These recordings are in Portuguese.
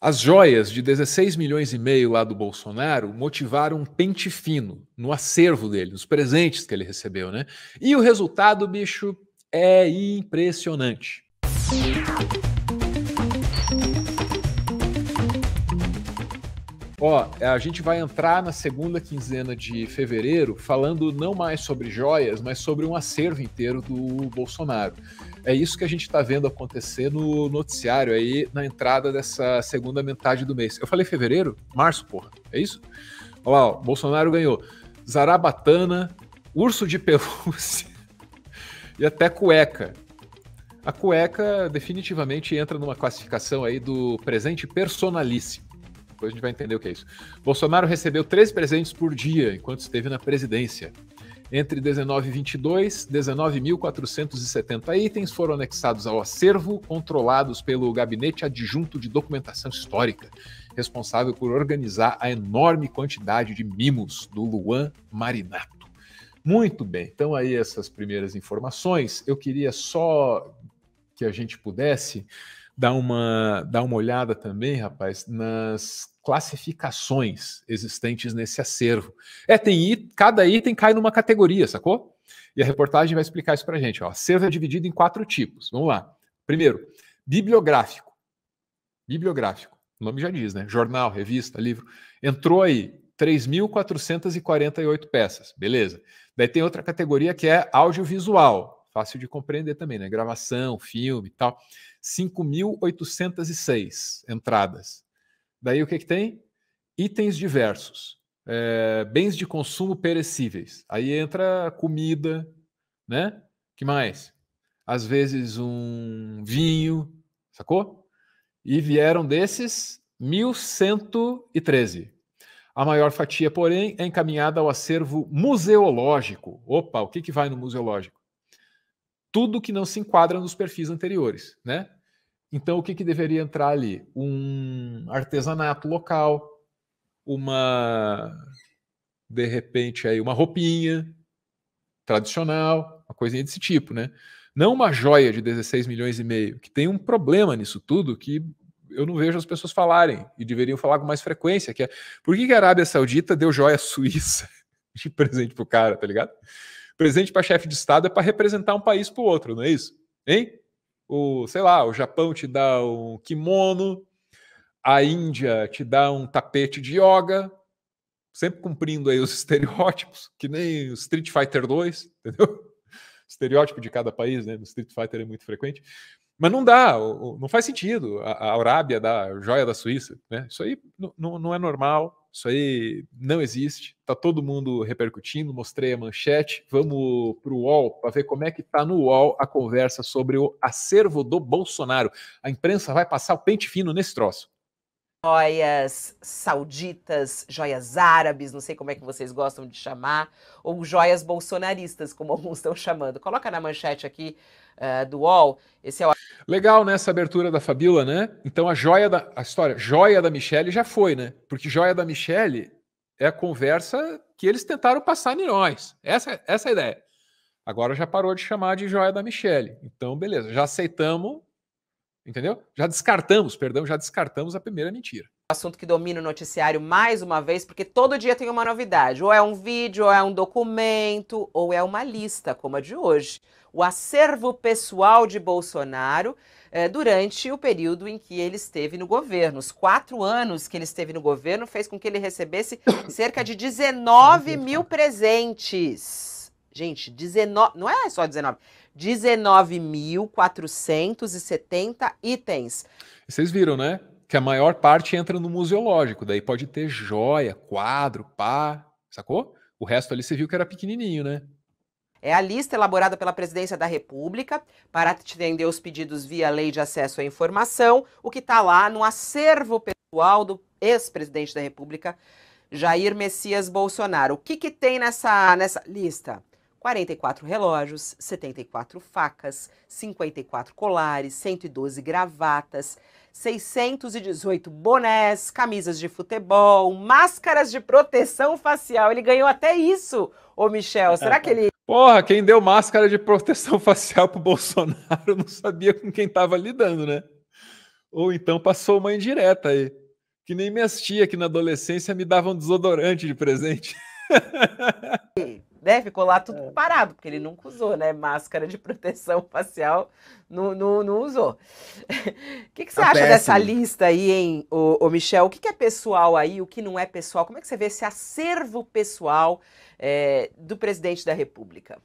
As joias de 16 milhões e meio lá do Bolsonaro motivaram um pente fino no acervo dele, nos presentes que ele recebeu, né? E o resultado, bicho, é impressionante. Ó, a gente vai entrar na segunda quinzena de fevereiro falando não mais sobre joias, mas sobre um acervo inteiro do Bolsonaro. É isso que a gente está vendo acontecer no noticiário aí na entrada dessa segunda metade do mês. Eu falei fevereiro? Março, porra. É isso? Olha lá, ó, Bolsonaro ganhou Zarabatana, urso de pelúcia e até cueca. A cueca definitivamente entra numa classificação aí do presente personalíssimo. Depois a gente vai entender o que é isso. Bolsonaro recebeu três presentes por dia enquanto esteve na presidência. Entre 19 e 22, 19.470 itens foram anexados ao acervo, controlados pelo Gabinete Adjunto de Documentação Histórica, responsável por organizar a enorme quantidade de mimos do Luan Marinato. Muito bem, então aí essas primeiras informações. Eu queria só que a gente pudesse dar uma, dar uma olhada também, rapaz, nas classificações existentes nesse acervo. É, tem it, cada item cai numa categoria, sacou? E a reportagem vai explicar isso para a gente. Ó. Acervo é dividido em quatro tipos. Vamos lá. Primeiro, bibliográfico. Bibliográfico. O nome já diz, né? Jornal, revista, livro. Entrou aí 3.448 peças. Beleza. Daí tem outra categoria que é audiovisual fácil de compreender também, né? Gravação, filme e tal. 5.806 entradas. Daí o que, que tem? Itens diversos. É, bens de consumo perecíveis. Aí entra comida, né? que mais? Às vezes um vinho, sacou? E vieram desses 1.113. A maior fatia, porém, é encaminhada ao acervo museológico. Opa, o que, que vai no museológico? tudo que não se enquadra nos perfis anteriores, né? Então, o que, que deveria entrar ali? Um artesanato local, uma, de repente, aí uma roupinha tradicional, uma coisinha desse tipo, né? Não uma joia de 16 milhões e meio, que tem um problema nisso tudo que eu não vejo as pessoas falarem e deveriam falar com mais frequência, que é por que, que a Arábia Saudita deu joia suíça de presente pro cara, tá ligado? Presidente para chefe de Estado é para representar um país para o outro, não é isso? Hein? O, sei lá, o Japão te dá um kimono, a Índia te dá um tapete de yoga, sempre cumprindo aí os estereótipos, que nem o Street Fighter 2, entendeu? Estereótipo de cada país, né? No Street Fighter é muito frequente. Mas não dá, não faz sentido. A, Arábia da joia da Suíça, né? Isso aí não, não é normal, isso aí não existe. Tá todo mundo repercutindo. Mostrei a manchete. Vamos para o UOL para ver como é que tá no UOL a conversa sobre o acervo do Bolsonaro. A imprensa vai passar o pente fino nesse troço. Joias sauditas, joias árabes, não sei como é que vocês gostam de chamar, ou joias bolsonaristas, como alguns estão chamando. Coloca na manchete aqui uh, do UOL. Esse é o... Legal, né? Essa abertura da Fabíola, né? Então a joia da. A história, joia da Michelle já foi, né? Porque joia da Michelle é a conversa que eles tentaram passar em nós. Essa, essa é a ideia. Agora já parou de chamar de joia da Michelle. Então, beleza, já aceitamos, entendeu? Já descartamos, perdão, já descartamos a primeira mentira assunto que domina o noticiário mais uma vez, porque todo dia tem uma novidade. Ou é um vídeo, ou é um documento, ou é uma lista, como a de hoje. O acervo pessoal de Bolsonaro eh, durante o período em que ele esteve no governo. Os quatro anos que ele esteve no governo fez com que ele recebesse cerca de 19 mil presentes. Gente, 19, não é só 19, 19.470 itens. Vocês viram, né? que a maior parte entra no museológico, daí pode ter joia, quadro, pá, sacou? O resto ali você viu que era pequenininho, né? É a lista elaborada pela Presidência da República para atender os pedidos via Lei de Acesso à Informação, o que está lá no acervo pessoal do ex-presidente da República, Jair Messias Bolsonaro. O que, que tem nessa, nessa lista? 44 relógios, 74 facas, 54 colares, 112 gravatas, 618 bonés, camisas de futebol, máscaras de proteção facial. Ele ganhou até isso, ô Michel. É, Será que tá. ele. Porra, quem deu máscara de proteção facial pro Bolsonaro não sabia com quem tava lidando, né? Ou então passou uma indireta aí. Que nem minhas tia que na adolescência me davam um desodorante de presente. né? Ficou lá tudo é. parado, porque ele nunca usou, né? Máscara de proteção facial não, não, não usou. O que, que você tá acha dessa lista aí, hein, ô, ô Michel? O que, que, é pessoal aí, o que não é pessoal? Como é que você vê esse acervo pessoal é, do presidente da República?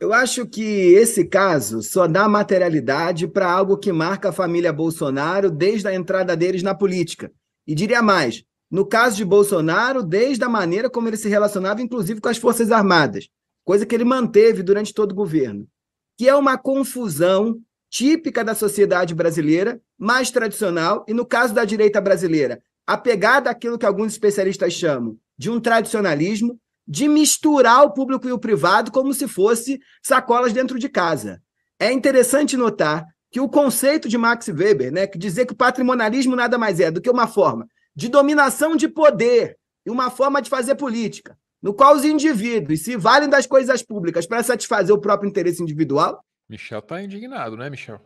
Eu acho que esse caso só dá materialidade para algo que marca a família Bolsonaro desde a entrada deles na política. E diria mais, no caso de Bolsonaro, desde a maneira como ele se relacionava, inclusive com as Forças Armadas, coisa que ele manteve durante todo o governo, que é uma confusão típica da sociedade brasileira, mais tradicional, e no caso da direita brasileira, apegada àquilo que alguns especialistas chamam de um tradicionalismo, de misturar o público e o privado como se fosse sacolas dentro de casa. É interessante notar que o conceito de Max Weber, né, que dizer que o patrimonialismo nada mais é do que uma forma de dominação de poder e uma forma de fazer política, no qual os indivíduos se valem das coisas públicas para satisfazer o próprio interesse individual. Michel está indignado, né, Michel?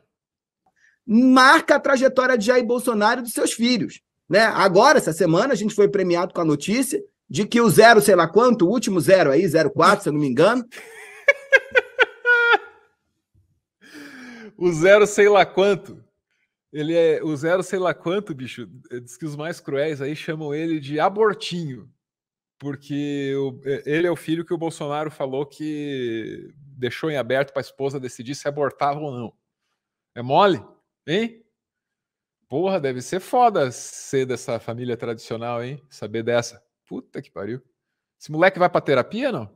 Marca a trajetória de Jair Bolsonaro e dos seus filhos. Né? Agora, essa semana, a gente foi premiado com a notícia de que o zero, sei lá quanto, o último zero aí, 04, se eu não me engano. o zero, sei lá quanto. Ele é o zero sei lá quanto, bicho. Eh, diz que os mais cruéis aí chamam ele de abortinho. Porque o, ele é o filho que o Bolsonaro falou que deixou em aberto para a esposa decidir se abortava ou não. É mole? Hein? Porra, deve ser foda ser dessa família tradicional, hein? Saber dessa. Puta que pariu. Esse moleque vai para terapia, não?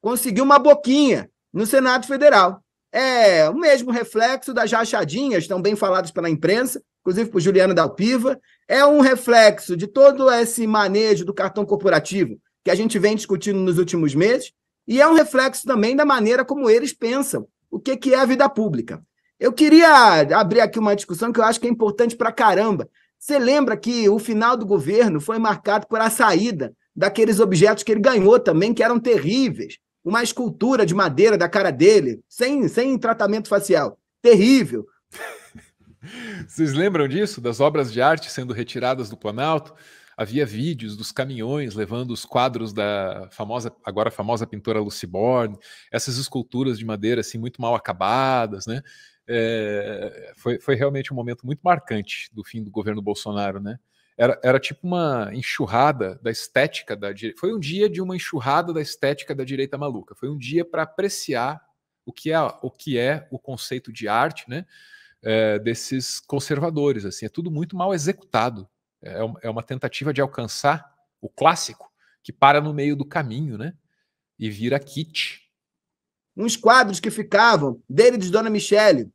Conseguiu uma boquinha no Senado Federal é o mesmo reflexo das rachadinhas, tão bem faladas pela imprensa, inclusive por Juliano Dalpiva, é um reflexo de todo esse manejo do cartão corporativo que a gente vem discutindo nos últimos meses, e é um reflexo também da maneira como eles pensam o que, que é a vida pública. Eu queria abrir aqui uma discussão que eu acho que é importante para caramba. Você lembra que o final do governo foi marcado por a saída daqueles objetos que ele ganhou também, que eram terríveis, uma escultura de madeira da cara dele, sem, sem tratamento facial. Terrível. Vocês lembram disso? Das obras de arte sendo retiradas do Planalto? Havia vídeos dos caminhões levando os quadros da famosa, agora famosa pintora Lucy Bourne, essas esculturas de madeira assim muito mal acabadas, né? É, foi, foi realmente um momento muito marcante do fim do governo Bolsonaro, né? Era, era tipo uma enxurrada da estética da direita. Foi um dia de uma enxurrada da estética da direita maluca. Foi um dia para apreciar o que, é, o que é o conceito de arte né, é, desses conservadores. assim É tudo muito mal executado. É, é, é uma tentativa de alcançar o clássico que para no meio do caminho né, e vira kit uns quadros que ficavam dele e de Dona Michele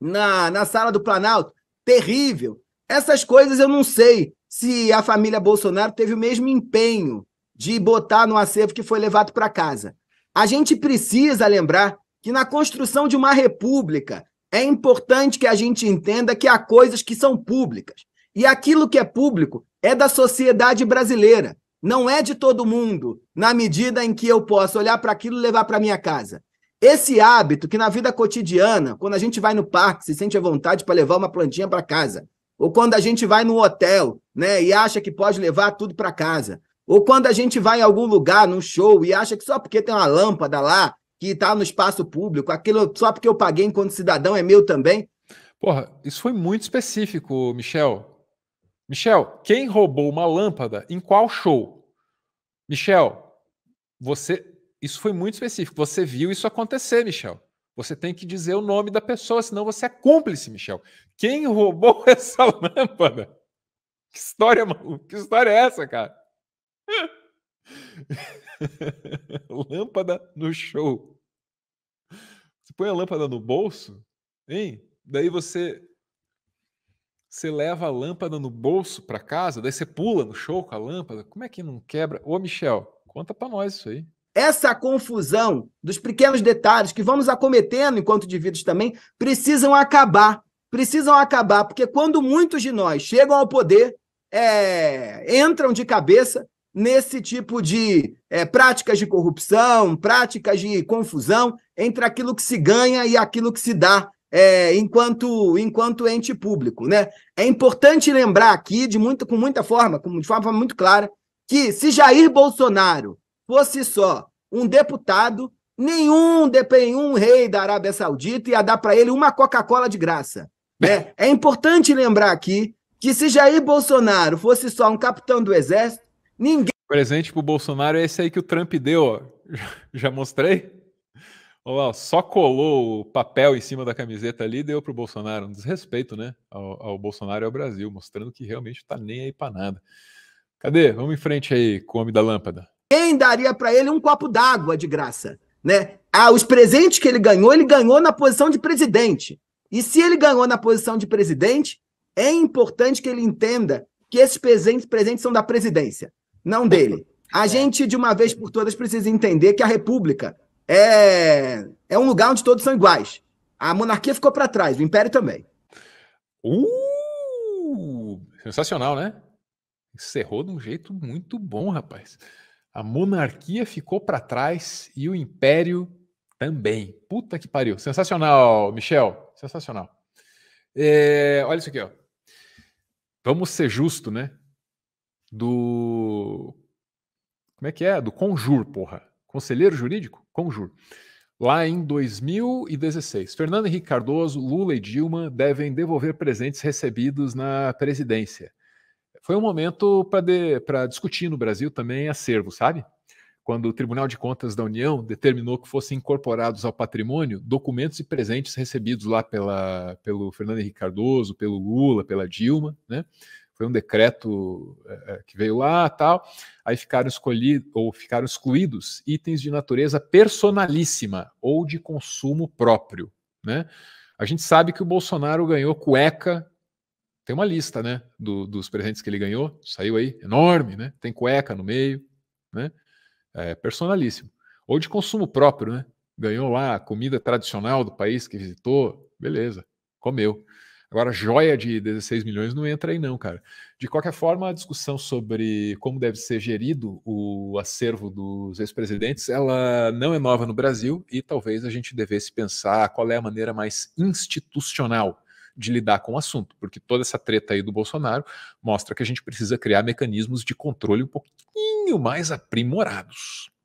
na, na sala do Planalto. Terrível. Essas coisas eu não sei se a família Bolsonaro teve o mesmo empenho de botar no acervo que foi levado para casa. A gente precisa lembrar que na construção de uma república é importante que a gente entenda que há coisas que são públicas. E aquilo que é público é da sociedade brasileira, não é de todo mundo, na medida em que eu posso olhar para aquilo e levar para minha casa. Esse hábito que na vida cotidiana, quando a gente vai no parque, se sente à vontade para levar uma plantinha para casa, ou quando a gente vai no hotel, né, e acha que pode levar tudo para casa, ou quando a gente vai em algum lugar, num show, e acha que só porque tem uma lâmpada lá, que está no espaço público, aquilo só porque eu paguei enquanto cidadão é meu também. Porra, isso foi muito específico, Michel. Michel, quem roubou uma lâmpada em qual show? Michel, você. Isso foi muito específico. Você viu isso acontecer, Michel. Você tem que dizer o nome da pessoa, senão você é cúmplice, Michel. Quem roubou essa lâmpada? Que história, Que história é essa, cara? lâmpada no show. Você põe a lâmpada no bolso, hein? Daí você você leva a lâmpada no bolso para casa, daí você pula no show com a lâmpada. Como é que não quebra? Ô, Michel, conta para nós isso aí. Essa confusão dos pequenos detalhes que vamos acometendo enquanto indivíduos também precisam acabar. Precisam acabar, porque quando muitos de nós chegam ao poder, é, entram de cabeça nesse tipo de é, práticas de corrupção, práticas de confusão entre aquilo que se ganha e aquilo que se dá é, enquanto, enquanto ente público. Né? É importante lembrar aqui, de muito, com muita forma, com, de forma muito clara, que se Jair Bolsonaro fosse só um deputado, nenhum, nenhum rei da Arábia Saudita ia dar para ele uma Coca-Cola de graça. Né? É importante lembrar aqui que se Jair Bolsonaro fosse só um capitão do exército, ninguém. O presente o Bolsonaro é esse aí que o Trump deu, ó. Já mostrei? Olha lá, só colou o papel em cima da camiseta ali e deu o Bolsonaro. Um desrespeito, né? Ao, ao Bolsonaro e ao Brasil, mostrando que realmente está nem aí para nada. Cadê? Vamos em frente aí com o homem da lâmpada. Quem daria para ele um copo d'água de graça? Né? Ah, os presentes que ele ganhou, ele ganhou na posição de presidente. E se ele ganhou na posição de presidente, é importante que ele entenda que esses presentes, presentes são da presidência, não dele. A é. gente, de uma vez por todas, precisa entender que a República é, é um lugar onde todos são iguais. A monarquia ficou para trás, o império também. Uh! Sensacional, né? Encerrou de um jeito muito bom, rapaz. A monarquia ficou para trás e o império também. Puta que pariu. Sensacional, Michel. Sensacional. É, olha isso aqui, ó. Vamos ser justo, né? Do. Como é que é? Do Conjur, porra. Conselheiro jurídico? Conjur. Lá em 2016, Fernando Henrique Cardoso, Lula e Dilma devem devolver presentes recebidos na presidência foi um momento para discutir no Brasil também acervo, sabe? Quando o Tribunal de Contas da União determinou que fossem incorporados ao patrimônio documentos e presentes recebidos lá pela, pelo Fernando Henrique Cardoso, pelo Lula, pela Dilma, né? Foi um decreto é, é que veio lá tal. Aí ficaram escolhidos ou ficaram excluídos itens de natureza personalíssima ou de consumo próprio, né? A gente sabe que o Bolsonaro ganhou cueca tem uma lista, né, do, dos presentes que ele ganhou, saiu aí, enorme, né? Tem cueca no meio, né? É, personalíssimo. Ou de consumo próprio, né? Ganhou lá a comida tradicional do país que visitou, beleza, comeu. Agora, joia de 16 milhões não entra aí, não, cara. De qualquer forma, a discussão sobre como deve ser gerido o acervo dos ex-presidentes, ela não é nova no Brasil e talvez a gente devesse pensar qual é a maneira mais institucional de lidar com o assunto, porque toda essa treta aí do Bolsonaro mostra que a gente precisa criar mecanismos de controle um pouquinho mais aprimorados.